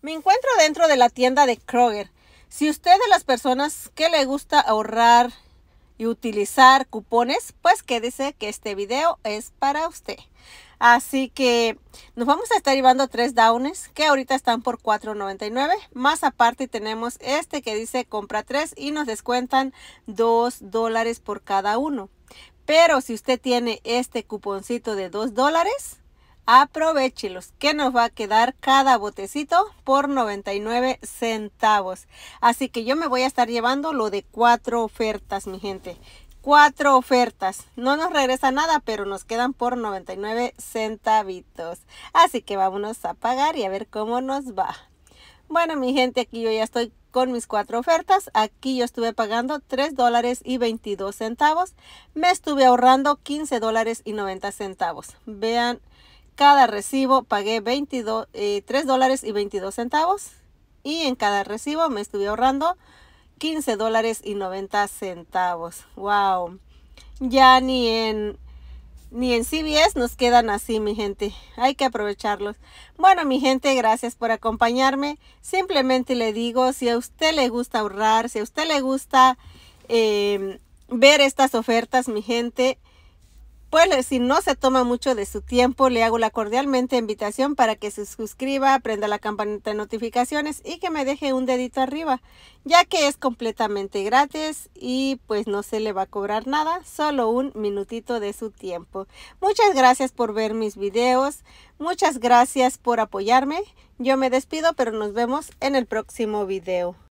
Me encuentro dentro de la tienda de Kroger. Si usted es de las personas que le gusta ahorrar y utilizar cupones, pues quédese que este video es para usted. Así que nos vamos a estar llevando tres downs que ahorita están por $4.99. Más aparte tenemos este que dice compra tres y nos descuentan 2 dólares por cada uno. Pero si usted tiene este cuponcito de 2 dólares, aprovechelos que nos va a quedar cada botecito por 99 centavos así que yo me voy a estar llevando lo de cuatro ofertas mi gente cuatro ofertas no nos regresa nada pero nos quedan por 99 centavitos así que vámonos a pagar y a ver cómo nos va bueno mi gente aquí yo ya estoy con mis cuatro ofertas. Aquí yo estuve pagando 3 dólares y 22 centavos. Me estuve ahorrando 15 dólares y 90 centavos. Vean cada recibo pagué 22, eh, dólares y 22 centavos y en cada recibo me estuve ahorrando 15 dólares y 90 centavos. ¡Wow! Ya ni en, ni en CBS nos quedan así, mi gente. Hay que aprovecharlos. Bueno, mi gente, gracias por acompañarme. Simplemente le digo, si a usted le gusta ahorrar, si a usted le gusta eh, ver estas ofertas, mi gente, pues si no se toma mucho de su tiempo, le hago la cordialmente invitación para que se suscriba, prenda la campanita de notificaciones y que me deje un dedito arriba, ya que es completamente gratis y pues no se le va a cobrar nada, solo un minutito de su tiempo. Muchas gracias por ver mis videos, muchas gracias por apoyarme. Yo me despido, pero nos vemos en el próximo video.